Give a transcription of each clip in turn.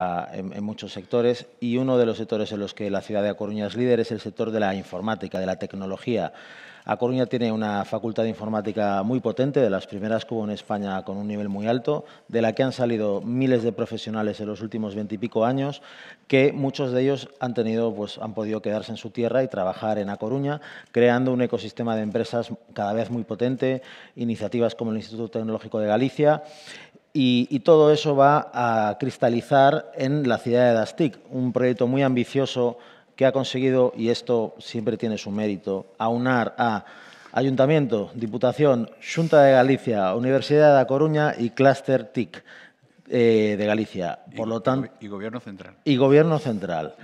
en, muchos sectores y uno de los sectores en los que la ciudad de A Coruña es líder es el sector de la informática, de la tecnología. A Coruña tiene una facultad de informática muy potente, de las primeras que hubo en España con un nivel muy alto, de la que han salido miles de profesionales en los últimos veintipico años, que muchos de ellos han, tenido, pues, han podido quedarse en su tierra y trabajar en A Coruña, creando un ecosistema de empresas cada vez muy potente, iniciativas como el Instituto Tecnológico de Galicia y, todo eso va a cristalizar en la ciudad de Dastic, un proyecto muy ambicioso que ha conseguido, y esto siempre tiene su mérito, aunar a Ayuntamiento, Diputación, Junta de Galicia, Universidad de La Coruña y Cluster TIC eh, de Galicia. Por y, lo tanto, y Gobierno Central. Y Gobierno Central.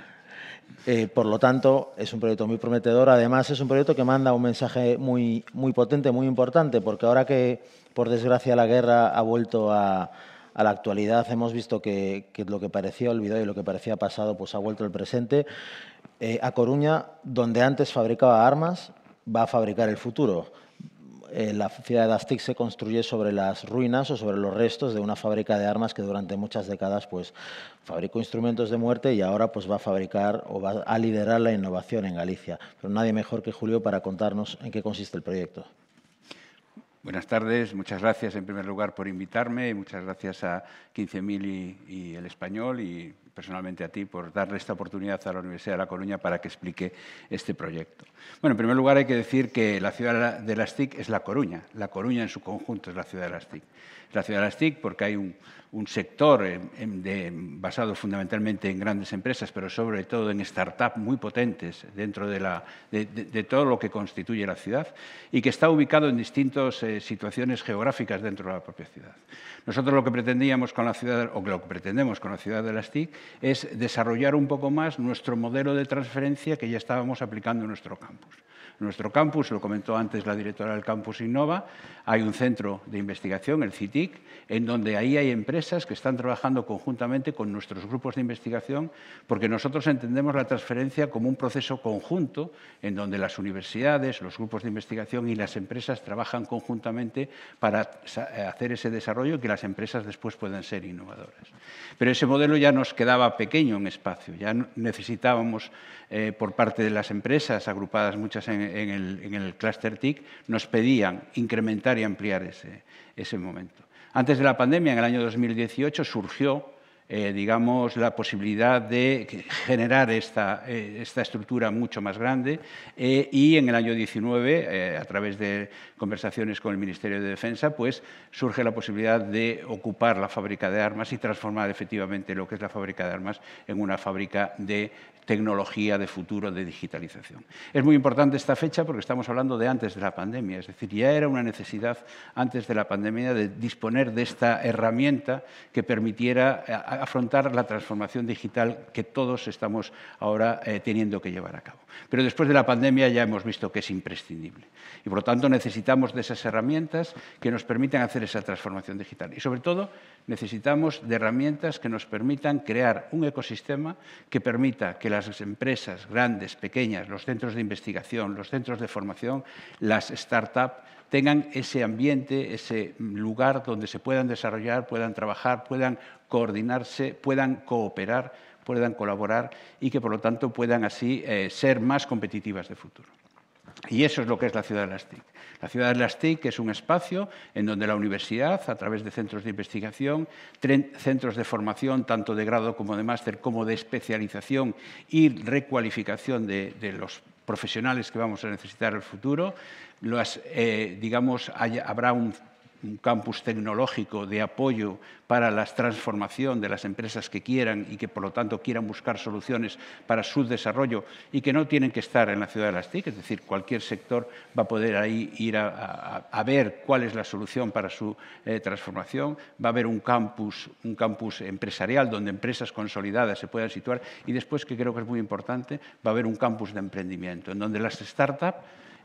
Eh, por lo tanto, es un proyecto muy prometedor. Además, es un proyecto que manda un mensaje muy, muy potente, muy importante, porque ahora que por desgracia, la guerra ha vuelto a, la actualidad. Hemos visto que, lo que parecía olvidado y lo que parecía pasado pues ha vuelto al presente. Eh, a Coruña, donde antes fabricaba armas, va a fabricar el futuro. Eh, la ciudad de Astic se construye sobre las ruinas o sobre los restos de una fábrica de armas que durante muchas décadas pues, fabricó instrumentos de muerte y ahora pues, va a fabricar o va a liderar la innovación en Galicia. Pero nadie mejor que Julio para contarnos en qué consiste el proyecto. Buenas tardes, muchas gracias en primer lugar por invitarme y muchas gracias a 15.000 y, y, El Español y personalmente a ti por darle esta oportunidad a la Universidad de La Coruña para que explique este proyecto. Bueno, en primer lugar hay que decir que la ciudad de las TIC es La Coruña. La Coruña en su conjunto es la ciudad de las TIC. La ciudad de las TIC porque hay un, sector basado fundamentalmente en grandes empresas, pero sobre todo en startups muy potentes dentro de, todo lo que constituye la ciudad y que está ubicado en distintas eh, situaciones geográficas dentro de la propia ciudad. Nosotros lo que pretendíamos con la ciudad, o lo que pretendemos con la ciudad de las TIC es desarrollar un poco más nuestro modelo de transferencia que ya estábamos aplicando en nuestro campus nuestro campus, lo comentó antes la directora del campus Innova, hay un centro de investigación, el CITIC, en donde ahí hay empresas que están trabajando conjuntamente con nuestros grupos de investigación, porque nosotros entendemos la transferencia como un proceso conjunto en donde las universidades, los grupos de investigación y las empresas trabajan conjuntamente para hacer ese desarrollo y que las empresas después puedan ser innovadoras. Pero ese modelo ya nos quedaba pequeño en espacio, ya necesitábamos eh, por parte de las empresas agrupadas muchas en, en el, en TIC, nos pedían incrementar y ampliar ese, ese momento. Antes de la pandemia, en el año 2018, surgió eh, digamos, la posibilidad de generar esta, eh, esta estructura mucho más grande eh, y en el año 19, a través de conversaciones con el Ministerio de Defensa, pues surge la posibilidad de ocupar la fábrica de armas y transformar efectivamente lo que es la fábrica de armas en una fábrica de tecnología de futuro de digitalización. Es muy importante esta fecha porque estamos hablando de antes de la pandemia, es decir, ya era una necesidad antes de la pandemia de disponer de esta herramienta que permitiera afrontar la transformación digital que todos estamos ahora eh, teniendo que llevar a cabo. Pero después de la pandemia ya hemos visto que es imprescindible. Y por lo tanto necesitamos de esas herramientas que nos permitan hacer esa transformación digital. Y sobre todo necesitamos de herramientas que nos permitan crear un ecosistema que permita que las empresas grandes, pequeñas, los centros de investigación, los centros de formación, las startups, tengan ese ambiente, ese lugar donde se puedan desarrollar, puedan trabajar, puedan coordinarse, puedan cooperar, puedan colaborar y que, por lo tanto, puedan así eh, ser más competitivas de futuro. Y eso es lo que es la ciudad de las TIC. La ciudad de las TIC es un espacio en donde la universidad, a través de centros de investigación, centros de formación, tanto de grado como de máster, como de especialización y recualificación de los profesionales que vamos a necesitar en el futuro, las, eh, digamos, habrá un un campus tecnológico de apoyo para la transformación de las empresas que quieran y que por lo tanto quieran buscar soluciones para su desarrollo y que no tienen que estar en la ciudad de las TIC, es decir, cualquier sector va a poder ahí ir a, ver cuál es la solución para su eh, transformación, va a haber un campus, un campus empresarial donde empresas consolidadas se puedan situar y después, que creo que es muy importante, va a haber un campus de emprendimiento en donde las startups,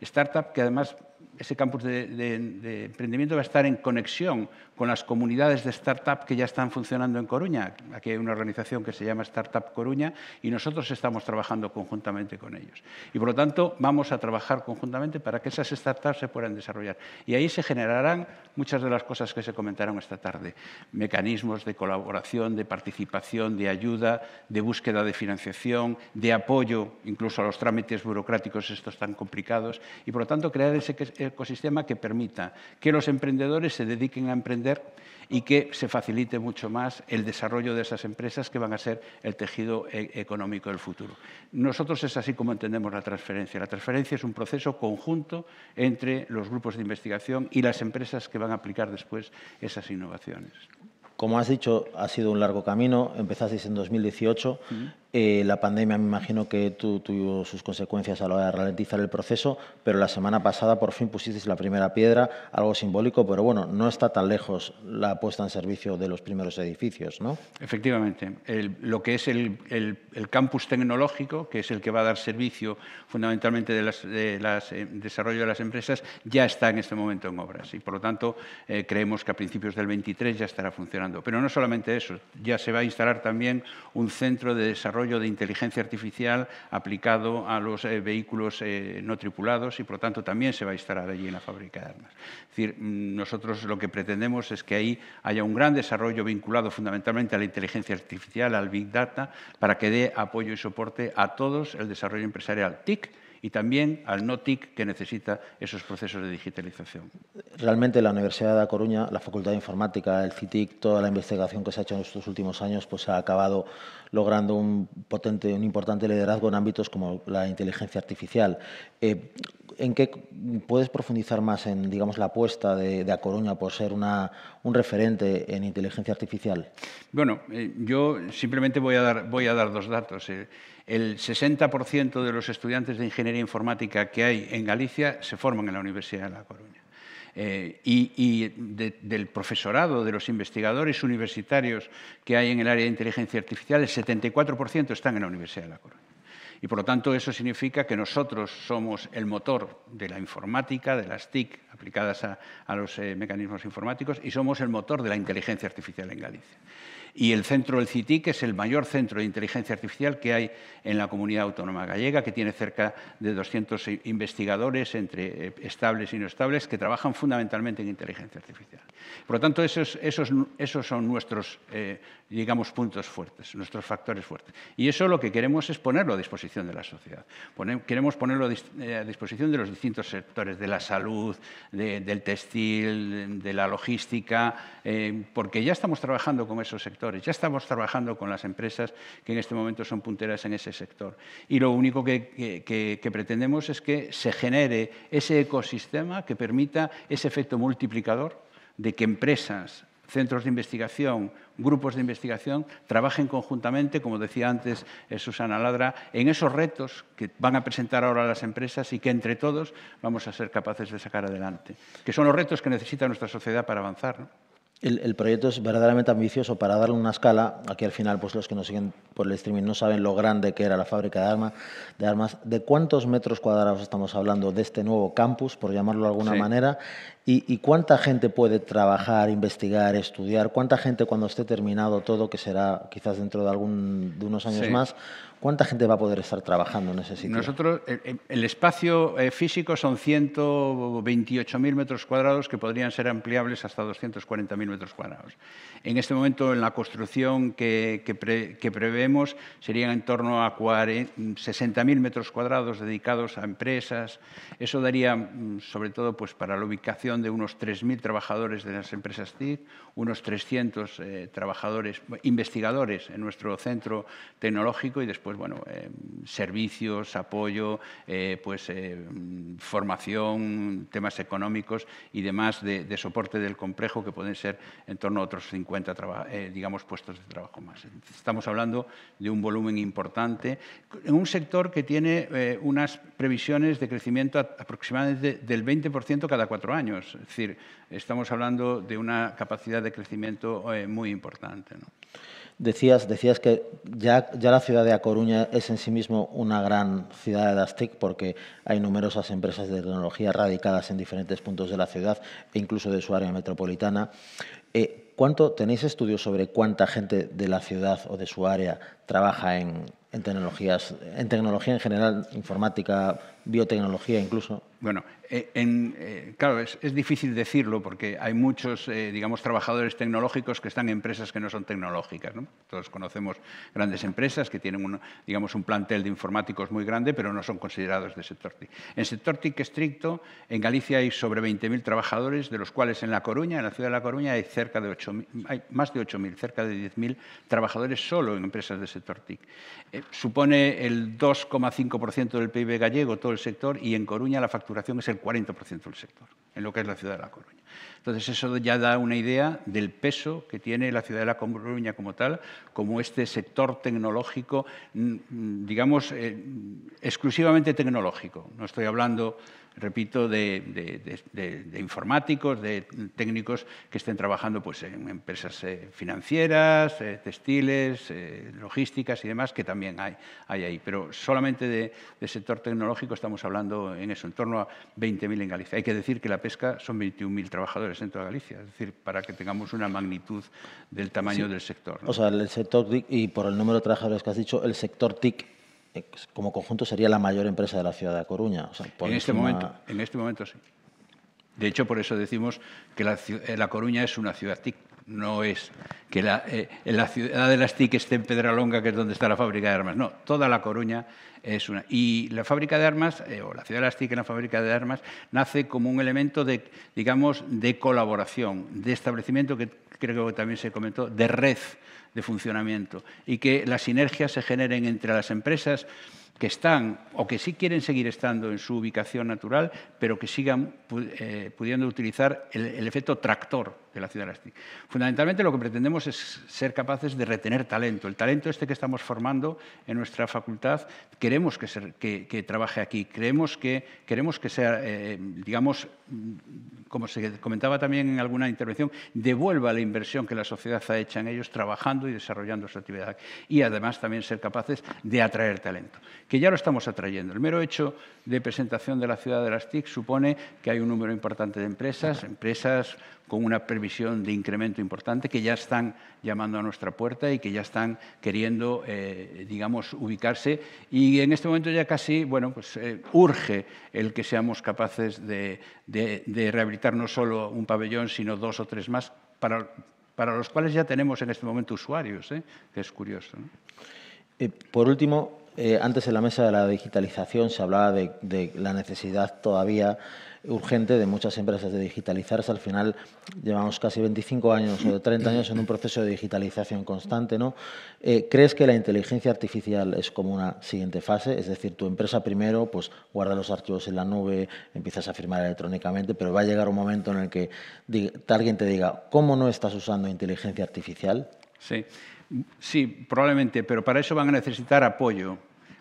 startup que además ese campus de, emprendimiento va a estar en conexión con las comunidades de startup que ya están funcionando en Coruña. Aquí hay una organización que se llama Startup Coruña y nosotros estamos trabajando conjuntamente con ellos. Y por lo tanto, vamos a trabajar conjuntamente para que esas startups se puedan desarrollar. Y ahí se generarán muchas de las cosas que se comentaron esta tarde. Mecanismos de colaboración, de participación, de ayuda, de búsqueda de financiación, de apoyo, incluso a los trámites burocráticos estos tan complicados. Y por lo tanto, crear ese ecosistema que permita que los emprendedores se dediquen a emprender y que se facilite mucho más el desarrollo de esas empresas que van a ser el tejido e, económico del futuro. Nosotros es así como entendemos la transferencia. La transferencia es un proceso conjunto entre los grupos de investigación y las empresas que van a aplicar después esas innovaciones. Como has dicho, ha sido un largo camino. Empezasteis en 2018. Eh, la pandemia me imagino que tuvo sus consecuencias a la hora de ralentizar el proceso, pero la semana pasada por fin pusiste la primera piedra, algo simbólico, pero bueno, no está tan lejos la puesta en servicio de los primeros edificios, ¿no? Efectivamente. lo que es el, campus tecnológico, que es el que va a dar servicio fundamentalmente del eh, desarrollo de las empresas, ya está en este momento en obras y por lo tanto eh, creemos que a principios del 23 ya estará funcionando. Pero no solamente eso, ya se va a instalar también un centro de desarrollo de inteligencia artificial aplicado a los eh, vehículos eh, no tripulados y, por lo tanto, también se va a instalar allí en la fábrica de armas. Es decir, mm, nosotros lo que pretendemos es que ahí haya un gran desarrollo vinculado fundamentalmente a la inteligencia artificial, al Big Data, para que dé apoyo y soporte a todos el desarrollo empresarial TIC y también al no TIC que necesita esos procesos de digitalización. Realmente la Universidad de A Coruña, la Facultad de Informática, el CITIC, toda la investigación que se ha hecho en estos últimos años pues ha acabado logrando un potente, un importante liderazgo en ámbitos como la inteligencia artificial. Eh, ¿En qué puedes profundizar más en digamos, la apuesta de, A Coruña por ser una, un referente en inteligencia artificial? Bueno, eh, yo simplemente voy a dar, voy a dar dos datos. Eh, el 60% de los estudiantes de ingeniería informática que hay en Galicia se forman en la Universidad de La Coruña. Eh, y, del profesorado, de los investigadores universitarios que hay en el área de inteligencia artificial, el 74% están en la Universidad de La Coruña. Y por lo tanto eso significa que nosotros somos el motor de la informática, de las TIC aplicadas a, los eh, mecanismos informáticos y somos el motor de la inteligencia artificial en Galicia y el centro del CITI, que es el mayor centro de inteligencia artificial que hay en la comunidad autónoma gallega, que tiene cerca de 200 investigadores, entre eh, estables y no estables, que trabajan fundamentalmente en inteligencia artificial. Por lo tanto, esos, esos, esos son nuestros, eh, digamos, puntos fuertes, nuestros factores fuertes. Y eso lo que queremos es ponerlo a disposición de la sociedad. queremos ponerlo eh, a disposición de los distintos sectores, de la salud, del textil, de la logística, porque ya estamos trabajando con esos sectores ya estamos trabajando con las empresas que en este momento son punteras en ese sector. Y lo único que, pretendemos es que se genere ese ecosistema que permita ese efecto multiplicador de que empresas, centros de investigación, grupos de investigación trabajen conjuntamente, como decía antes eh, Susana Ladra, en esos retos que van a presentar ahora las empresas y que entre todos vamos a ser capaces de sacar adelante, que son los retos que necesita nuestra sociedad para avanzar. El, proyecto es verdaderamente ambicioso para darle una escala. Aquí al final, pues los que nos siguen por el streaming no saben lo grande que era la fábrica de, de armas, de cuántos metros cuadrados estamos hablando de este nuevo campus, por llamarlo de alguna manera, y, cuánta gente puede trabajar, investigar, estudiar, cuánta gente cuando esté terminado todo, que será quizás dentro de, algún, de unos años más, ¿Cuánta gente va a poder estar trabajando en ese sitio? Nosotros, el, espacio eh, físico son 128.000 metros cuadrados que podrían ser ampliables hasta 240.000 metros cuadrados. En este momento, en la construcción que, prevemos, serían en torno a 60.000 metros cuadrados dedicados a empresas. Eso daría, mm, sobre todo, pues, para la ubicación de unos 3.000 trabajadores de las empresas TIC, unos 300 eh, trabajadores, investigadores en nuestro centro tecnológico y después pues, bueno, eh, servicios, apoyo, eh, pues eh, formación, temas económicos y demás de, soporte del complejo que pueden ser en torno a otros 50 digamos, puestos de trabajo más. Estamos hablando de un volumen importante en un sector que tiene unas previsiones de crecimiento aproximadamente del 20% cada cuatro años. Es decir, estamos hablando de una capacidad de crecimiento muy importante. Decías, decías que ya, ya la ciudad de Acor Coruña es en sí mismo una gran ciudad de las TIC porque hay numerosas empresas de tecnología radicadas en diferentes puntos de la ciudad e incluso de su área metropolitana. Eh, ¿Cuánto tenéis estudios sobre cuánta gente de la ciudad o de su área trabaja en, tecnologías, en tecnología en general, informática, biotecnología incluso? Bueno, eh, eh, claro, es, difícil decirlo porque hay muchos, eh, digamos, trabajadores tecnológicos que están en empresas que no son tecnológicas. Todos conocemos grandes empresas que tienen, un, digamos, un plantel de informáticos muy grande, pero no son considerados de sector TIC. En sector TIC estricto, en Galicia hay sobre 20.000 trabajadores, de los cuales en La Coruña, en la ciudad de La Coruña, hay, cerca de hay más de 8.000, cerca de 10.000 trabajadores solo en empresas de sector TIC. supone el 2,5% del PIB gallego todo el sector y en Coruña la facturación es el 40% del sector, en lo que es la ciudad de La Coruña. Entonces eso ya da una idea del peso que tiene la ciudad de La Coruña como tal, como este sector tecnológico, mm, mm, digamos, eh, exclusivamente tecnológico. No estoy hablando repito, de, informáticos, de técnicos que estén trabajando pues, en empresas eh, financieras, eh, textiles, logísticas y demás, que también hay, hay ahí. Pero solamente de, sector tecnológico estamos hablando en eso, en torno a 20.000 en Galicia. Hay que decir que la pesca son 21.000 trabajadores en toda Galicia, es decir, para que tengamos una magnitud del tamaño del sector. O sea, el sector TIC, y por el número de trabajadores que has dicho, el sector TIC eh, como conjunto sería la mayor empresa de la ciudad de Coruña. en, este momento, en este momento sí. De hecho, por eso decimos que la eh, Coruña es una ciudad TIC no es que la, eh, ciudad de las TIC esté en Pedralonga, que es donde está la fábrica de armas. No, toda La Coruña es una. Y la fábrica de armas, eh, o la ciudad de las TIC en la fábrica de armas, nace como un elemento de, digamos, de colaboración, de establecimiento, que creo que también se comentó, de red de funcionamiento. Y que las sinergias se generen entre las empresas que están o que sí quieren seguir estando en su ubicación natural, pero que sigan eh, pudiendo utilizar el, efecto tractor de la ciudad de Fundamentalmente lo que pretendemos es ser capaces de retener talento. El talento este que estamos formando en nuestra facultad queremos que, trabaje aquí, creemos que, queremos que sea, eh, digamos, como se comentaba también en alguna intervención, devuelva la inversión que la sociedad ha hecho en ellos trabajando y desarrollando su actividad. Y además también ser capaces de atraer talento, que ya lo estamos atrayendo. El mero hecho de presentación de la ciudad de las TIC supone que hay un número importante de empresas, empresas con una previsión de incremento importante, que ya están llamando a nuestra puerta y que ya están queriendo, eh, digamos, ubicarse. Y en este momento ya casi, bueno, pues eh, urge el que seamos capaces de, rehabilitar no solo un pabellón, sino dos o tres más, para, para los cuales ya tenemos en este momento usuarios, ¿eh? que es curioso. por último, antes en la mesa de la digitalización se hablaba de la necesidad todavía urgente de muchas empresas de digitalizarse. Al final llevamos casi 25 años o 30 años en un proceso de digitalización constante. ¿no? Eh, ¿Crees que la inteligencia artificial es como una siguiente fase? Es decir, tu empresa primero pues, guarda los archivos en la nube, empiezas a firmar electrónicamente, pero va a llegar un momento en el que alguien te diga, ¿cómo no estás usando inteligencia artificial? Sí, sí probablemente, pero para eso van a necesitar apoyo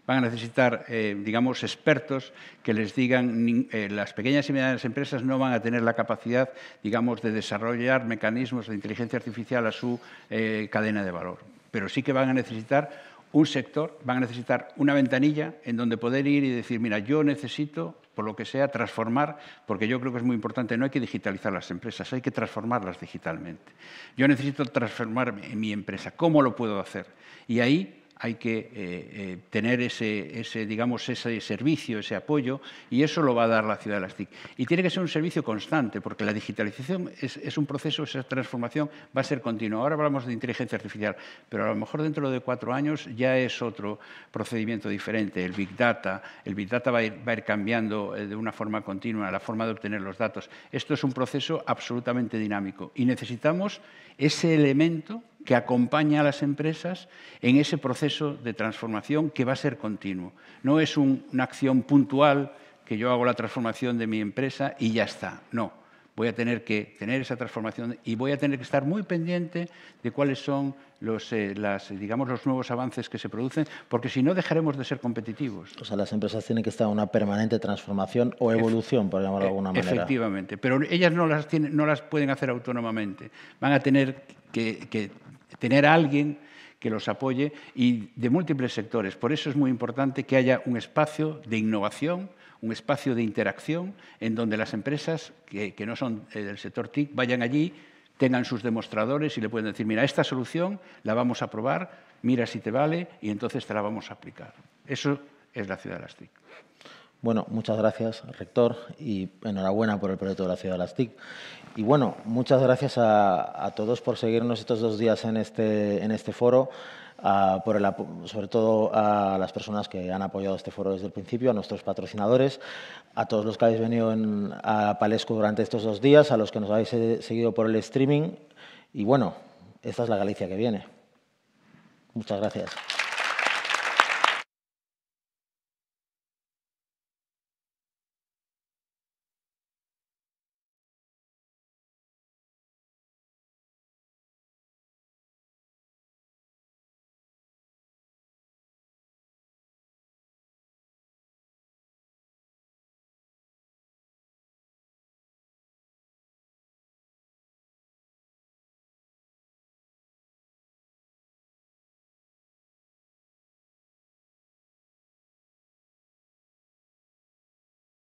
van a necesitar, eh, digamos, expertos que les digan, eh, las pequeñas y medianas empresas no van a tener la capacidad, digamos, de desarrollar mecanismos de inteligencia artificial a su eh, cadena de valor, pero sí que van a necesitar un sector, van a necesitar una ventanilla en donde poder ir y decir, mira, yo necesito, por lo que sea, transformar, porque yo creo que es muy importante, no hay que digitalizar las empresas, hay que transformarlas digitalmente. Yo necesito transformar mi empresa, ¿cómo lo puedo hacer? Y ahí hay que eh, eh, tener ese, servicio, ese apoyo, y eso lo va a dar la ciudad de las TIC. Y tiene que ser un servicio constante, porque la digitalización es, un proceso, esa transformación va a ser continua. Ahora hablamos de inteligencia artificial, pero a lo mejor dentro de cuatro años ya es otro procedimiento diferente, el Big Data. El Big Data va a ir, va a ir cambiando eh, de una forma continua, la forma de obtener los datos. Esto es un proceso absolutamente dinámico y necesitamos ese elemento que acompaña a las empresas en ese proceso de transformación que va a ser continuo. No es una acción puntual que yo hago la transformación de mi empresa y ya está. No, voy a tener que tener esa transformación y voy a tener que estar muy pendiente de cuáles son los, eh, las, digamos, los nuevos avances que se producen, porque si no dejaremos de ser competitivos. O sea, las empresas tienen que estar en una permanente transformación o evolución, por llamarlo de e- alguna manera. Efectivamente, pero ellas no las, tienen, no las pueden hacer autónomamente. Van a tener que, que tener a alguien que los apoye y de múltiples sectores. Por eso es muy importante que haya un espacio de innovación un espacio de interacción en donde las empresas que, no son eh, del sector TIC vayan allí, tengan sus demostradores y le pueden decir, mira, esta solución la vamos a probar, mira si te vale y entonces te la vamos a aplicar. Eso es la ciudad de las TIC. Bueno, muchas gracias, rector, y enhorabuena por el proyecto de la ciudad de las TIC. Y bueno, muchas gracias a, todos por seguirnos estos dos días en este, este foro. sobre todo a las personas que han apoyado este foro desde el principio, a nuestros patrocinadores, a todos los que habéis venido a Palesco durante estos dos días, a los que nos habéis seguido por el streaming. Y bueno, esta es la Galicia que viene. Muchas gracias.